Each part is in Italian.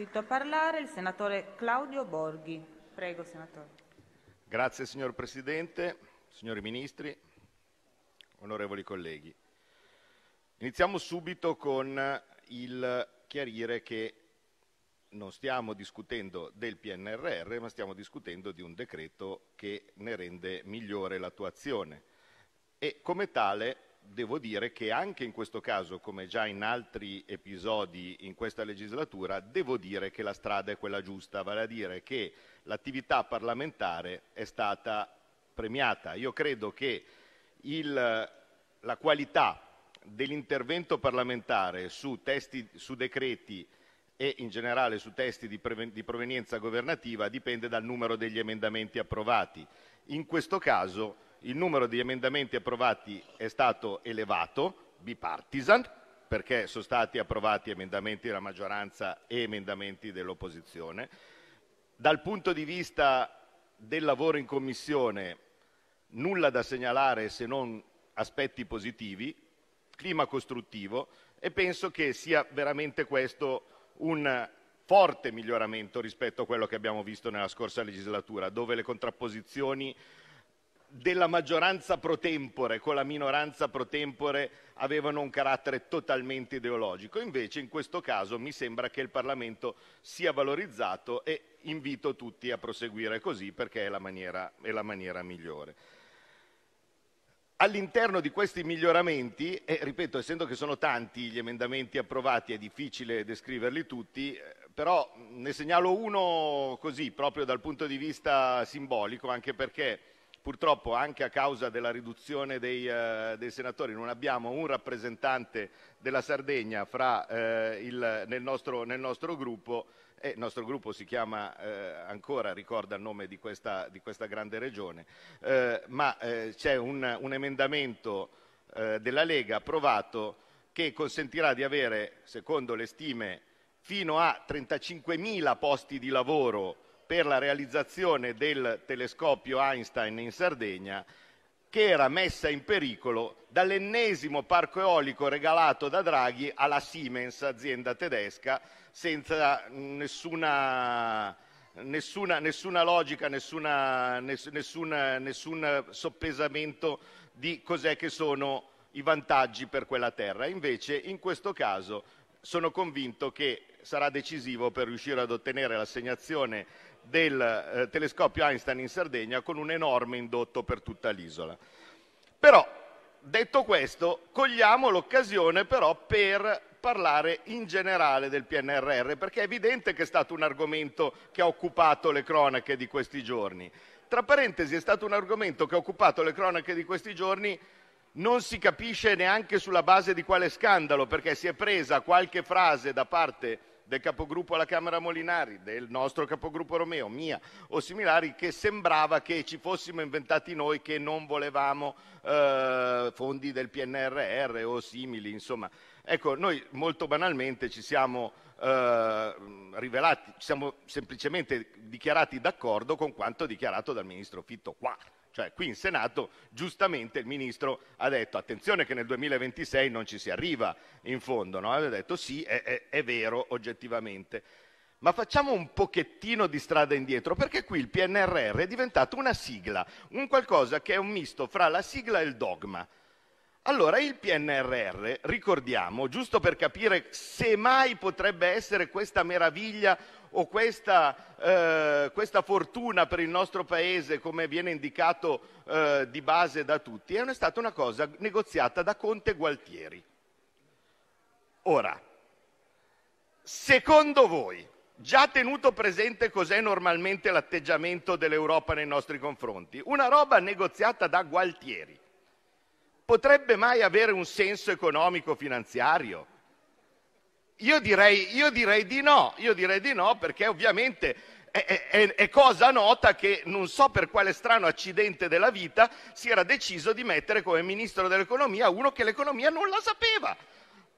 iscritto a parlare il senatore Claudio Borghi. Prego, senatore. Grazie, signor Presidente, signori Ministri, onorevoli colleghi. Iniziamo subito con il chiarire che non stiamo discutendo del PNRR, ma stiamo discutendo di un decreto che ne rende migliore l'attuazione e come tale devo dire che anche in questo caso, come già in altri episodi in questa legislatura, devo dire che la strada è quella giusta, vale a dire che l'attività parlamentare è stata premiata. Io credo che il, la qualità dell'intervento parlamentare su, testi, su decreti e in generale su testi di, di, provenienza governativa dipende dal numero degli emendamenti approvati. In questo caso il numero di emendamenti approvati è stato elevato, bipartisan, perché sono stati approvati emendamenti della maggioranza e emendamenti dell'opposizione. Dal punto di vista del lavoro in Commissione, nulla da segnalare se non aspetti positivi, clima costruttivo e penso che sia veramente questo un forte miglioramento rispetto a quello che abbiamo visto nella scorsa legislatura, dove le contrapposizioni della maggioranza pro tempore con la minoranza pro tempore avevano un carattere totalmente ideologico. Invece in questo caso mi sembra che il Parlamento sia valorizzato e invito tutti a proseguire così perché è la maniera, è la maniera migliore. All'interno di questi miglioramenti, e ripeto, essendo che sono tanti gli emendamenti approvati, è difficile descriverli tutti, eh, però ne segnalo uno così, proprio dal punto di vista simbolico, anche perché purtroppo anche a causa della riduzione dei, eh, dei senatori non abbiamo un rappresentante della Sardegna fra, eh, il, nel, nostro, nel, nostro, gruppo e il nostro gruppo si chiama eh, ancora, ricorda il nome di questa, di questa grande regione, eh, ma eh, c'è un, un, emendamento della Lega approvato che consentirà di avere, secondo le stime, fino a 35.000 posti di lavoro per la realizzazione del telescopio Einstein in Sardegna, che era messa in pericolo dall'ennesimo parco eolico regalato da Draghi alla Siemens, azienda tedesca, senza nessuna, nessuna, nessuna logica, nessuna, nessun soppesamento di cos'è che sono i vantaggi per quella terra. Invece in questo caso sono convinto che sarà decisivo per riuscire ad ottenere l'assegnazione del eh, telescopio Einstein in Sardegna con un enorme indotto per tutta l'isola. Però, detto questo, cogliamo l'occasione però per parlare in generale del PNRR, perché è evidente che è stato un argomento che ha occupato le cronache di questi giorni. Tra parentesi, è stato un argomento che ha occupato le cronache di questi giorni non si capisce neanche sulla base di quale scandalo, perché si è presa qualche frase da parte del capogruppo alla Camera Molinari, del nostro capogruppo Romeo, mia o similari, che sembrava che ci fossimo inventati noi che non volevamo eh, fondi del PNRR o simili, insomma. Ecco, noi molto banalmente ci siamo eh, rivelati, ci siamo semplicemente dichiarati d'accordo con quanto dichiarato dal ministro Fitto qua. Cioè qui in Senato giustamente il Ministro ha detto attenzione che nel 2026 non ci si arriva in fondo, no? ha detto sì, è, è, è vero oggettivamente. Ma facciamo un pochettino di strada indietro, perché qui il PNRR è diventato una sigla, un qualcosa che è un misto fra la sigla e il dogma. Allora, il PNRR, ricordiamo, giusto per capire se mai potrebbe essere questa meraviglia o questa, eh, questa, fortuna per il nostro Paese, come viene indicato eh, di base da tutti, è stata una cosa negoziata da Conte Gualtieri. Ora, secondo voi, già tenuto presente cos'è normalmente l'atteggiamento dell'Europa nei nostri confronti, una roba negoziata da Gualtieri potrebbe mai avere un senso economico-finanziario? Io direi, io direi, di no, io direi di no perché ovviamente è, è, è, cosa nota che non so per quale strano accidente della vita si era deciso di mettere come ministro dell'economia uno che l'economia non la sapeva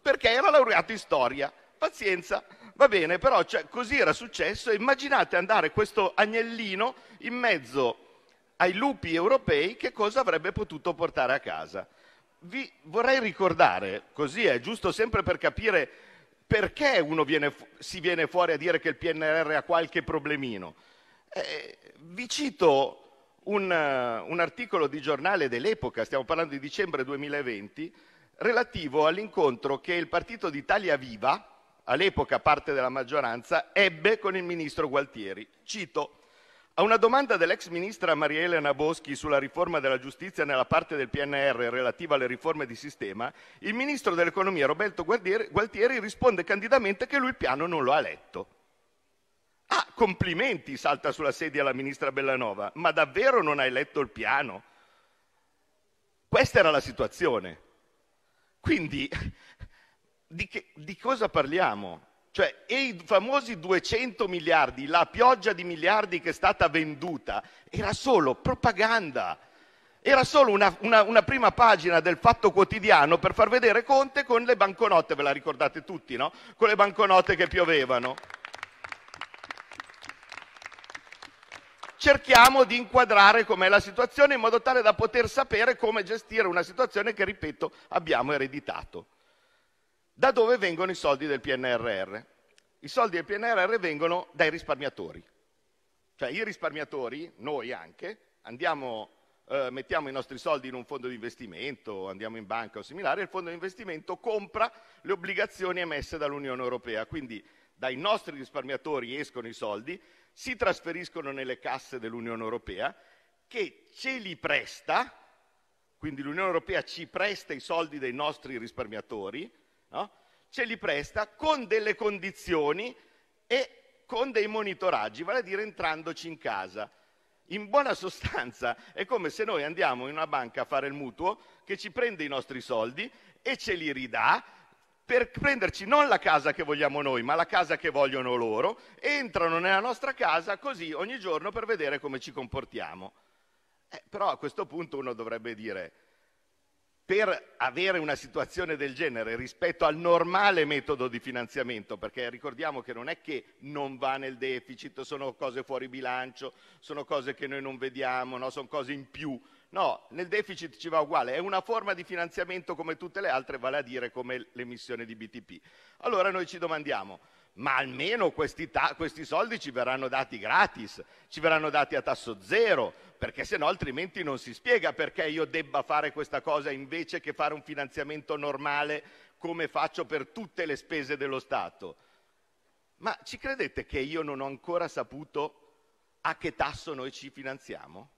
perché era laureato in storia. Pazienza, va bene, però cioè, così era successo. Immaginate andare questo agnellino in mezzo ai lupi europei che cosa avrebbe potuto portare a casa. Vi vorrei ricordare, così è giusto sempre per capire perché uno viene, si viene fuori a dire che il PNRR ha qualche problemino? Eh, vi cito un, un articolo di giornale dell'epoca, stiamo parlando di dicembre 2020, relativo all'incontro che il partito d'Italia Viva, all'epoca parte della maggioranza, ebbe con il ministro Gualtieri. Cito, a una domanda dell'ex ministra Maria Elena Boschi sulla riforma della giustizia nella parte del PNR relativa alle riforme di sistema, il ministro dell'economia Roberto Gualtieri risponde candidamente che lui il piano non lo ha letto. Ah, complimenti, salta sulla sedia la ministra Bellanova, ma davvero non hai letto il piano? Questa era la situazione. Quindi, di, che, di cosa parliamo? e cioè, I famosi 200 miliardi, la pioggia di miliardi che è stata venduta, era solo propaganda, era solo una prima pagina del «Fatto Quotidiano» per far vedere Conte con le banconote. Ve la ricordate tutti, no? Con le banconote che piovevano. Cerchiamo di inquadrare com'è la situazione in modo tale da poter sapere come gestire una situazione che, ripeto, abbiamo ereditato. Da dove vengono i soldi del PNRR? I soldi del PNRR vengono dai risparmiatori. Cioè i risparmiatori, noi anche, andiamo, eh, mettiamo i nostri soldi in un fondo di investimento, andiamo in banca o similare, e il fondo di investimento compra le obbligazioni emesse dall'Unione Europea. Quindi dai nostri risparmiatori escono i soldi, si trasferiscono nelle casse dell'Unione Europea, che ce li presta, quindi l'Unione Europea ci presta i soldi dei nostri risparmiatori, no? ce li presta con delle condizioni e con dei monitoraggi, vale a dire entrandoci in casa. In buona sostanza è come se noi andiamo in una banca a fare il mutuo che ci prende i nostri soldi e ce li ridà per prenderci non la casa che vogliamo noi, ma la casa che vogliono loro, entrano nella nostra casa così ogni giorno per vedere come ci comportiamo. Eh, però a questo punto uno dovrebbe dire, per avere una situazione del genere rispetto al normale metodo di finanziamento, perché ricordiamo che non è che non va nel deficit, sono cose fuori bilancio, sono cose che noi non vediamo, no? sono cose in più. No, nel deficit ci va uguale, è una forma di finanziamento come tutte le altre, vale a dire come l'emissione di BTP. Allora noi ci domandiamo, ma almeno questi, ta- questi, soldi ci verranno dati gratis, ci verranno dati a tasso zero, perché se no altrimenti non si spiega perché io debba fare questa cosa invece che fare un finanziamento normale come faccio per tutte le spese dello Stato. Ma ci credete che io non ho ancora saputo a che tasso noi ci finanziamo?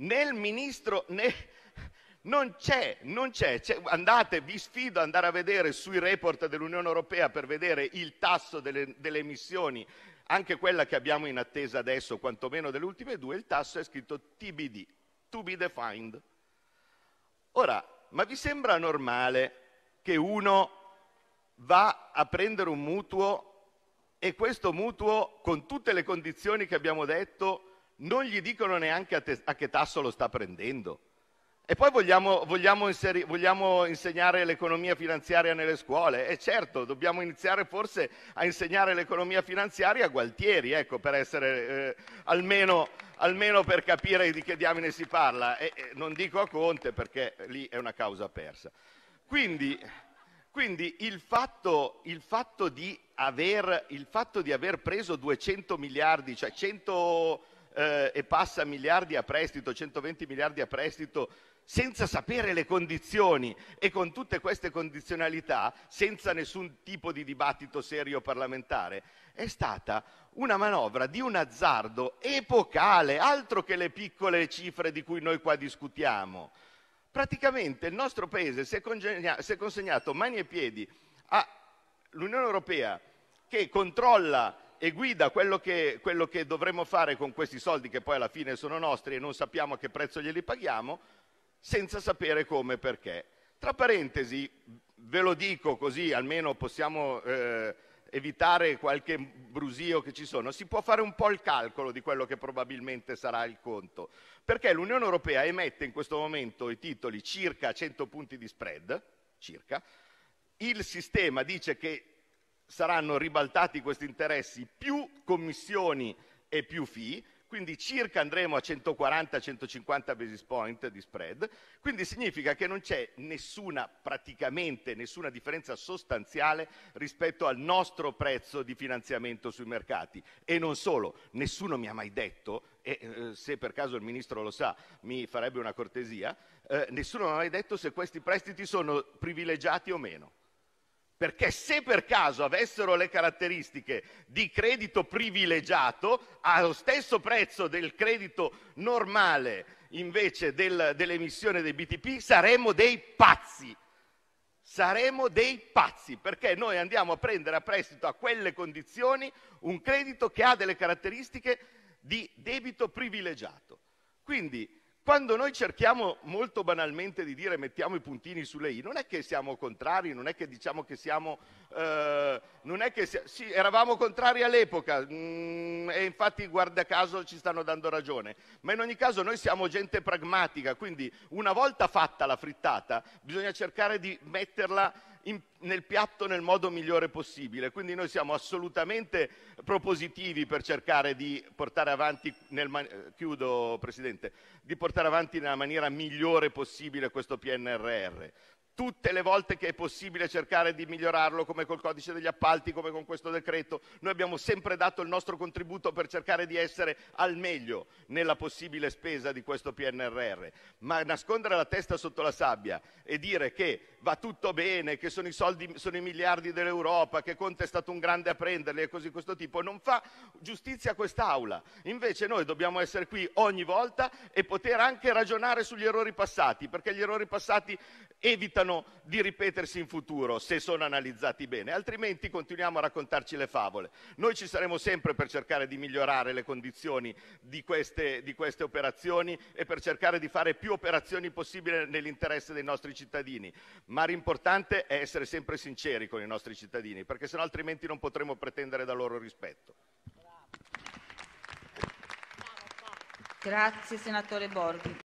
Né il ministro né non c'è, non c'è, c'è, Andate, vi sfido ad andare a vedere sui report dell'Unione Europea per vedere il tasso delle, delle emissioni, anche quella che abbiamo in attesa adesso, quantomeno delle ultime due, il tasso è scritto TBD, to be defined. Ora, ma vi sembra normale che uno va a prendere un mutuo e questo mutuo, con tutte le condizioni che abbiamo detto, non gli dicono neanche a, te- a che tasso lo sta prendendo? E poi vogliamo, vogliamo, inseri, vogliamo, insegnare l'economia finanziaria nelle scuole? E certo, dobbiamo iniziare forse a insegnare l'economia finanziaria a Gualtieri, ecco, per essere eh, almeno, almeno, per capire di che diamine si parla. E, e non dico a Conte perché lì è una causa persa. Quindi, quindi il, fatto, il, fatto aver, il fatto di aver preso 200 miliardi, cioè 100 eh, e passa miliardi a prestito, 120 miliardi a prestito senza sapere le condizioni e con tutte queste condizionalità, senza nessun tipo di dibattito serio parlamentare, è stata una manovra di un azzardo epocale, altro che le piccole cifre di cui noi qua discutiamo. Praticamente il nostro Paese si è, congegna- si è consegnato mani e piedi all'Unione Europea che controlla e guida quello che, quello che dovremmo fare con questi soldi che poi alla fine sono nostri e non sappiamo a che prezzo glieli paghiamo senza sapere come e perché. Tra parentesi, ve lo dico così almeno possiamo eh, evitare qualche brusio che ci sono, si può fare un po' il calcolo di quello che probabilmente sarà il conto, perché l'Unione Europea emette in questo momento i titoli circa 100 punti di spread, circa, il sistema dice che saranno ribaltati questi interessi più commissioni e più fee, quindi circa andremo a 140-150 basis point di spread, quindi significa che non c'è nessuna, praticamente nessuna differenza sostanziale rispetto al nostro prezzo di finanziamento sui mercati. E non solo, nessuno mi ha mai detto, e eh, se per caso il Ministro lo sa mi farebbe una cortesia, eh, nessuno mi ha mai detto se questi prestiti sono privilegiati o meno perché se per caso avessero le caratteristiche di credito privilegiato, allo stesso prezzo del credito normale invece del, dell'emissione dei BTP, saremmo dei pazzi. saremmo dei pazzi perché noi andiamo a prendere a prestito a quelle condizioni un credito che ha delle caratteristiche di debito privilegiato. Quindi quando noi cerchiamo molto banalmente di dire mettiamo i puntini sulle i, non è che siamo contrari, non è che diciamo che siamo... Eh, che si... sì, eravamo contrari all'epoca mm, e infatti guarda caso ci stanno dando ragione, ma in ogni caso noi siamo gente pragmatica, quindi una volta fatta la frittata bisogna cercare di metterla in, nel piatto nel modo migliore possibile. Quindi noi siamo assolutamente propositivi per cercare di portare avanti, nel, eh, chiudo, di portare avanti nella maniera migliore possibile questo PNRR tutte le volte che è possibile cercare di migliorarlo, come col codice degli appalti, come con questo decreto. Noi abbiamo sempre dato il nostro contributo per cercare di essere al meglio nella possibile spesa di questo PNRR, ma nascondere la testa sotto la sabbia e dire che va tutto bene, che sono i soldi, sono i miliardi dell'Europa, che Conte è stato un grande a prenderli e così questo tipo, non fa giustizia a quest'Aula. Invece noi dobbiamo essere qui ogni volta e poter anche ragionare sugli errori passati, perché gli errori passati evitano rischiano di ripetersi in futuro se sono analizzati bene, altrimenti continuiamo a raccontarci le favole. Noi ci saremo sempre per cercare di migliorare le condizioni di queste, di queste operazioni e per cercare di fare più operazioni possibile nell'interesse dei nostri cittadini, ma l'importante è essere sempre sinceri con i nostri cittadini, perché sennò altrimenti non potremo pretendere da loro rispetto. Grazie senatore Borghi.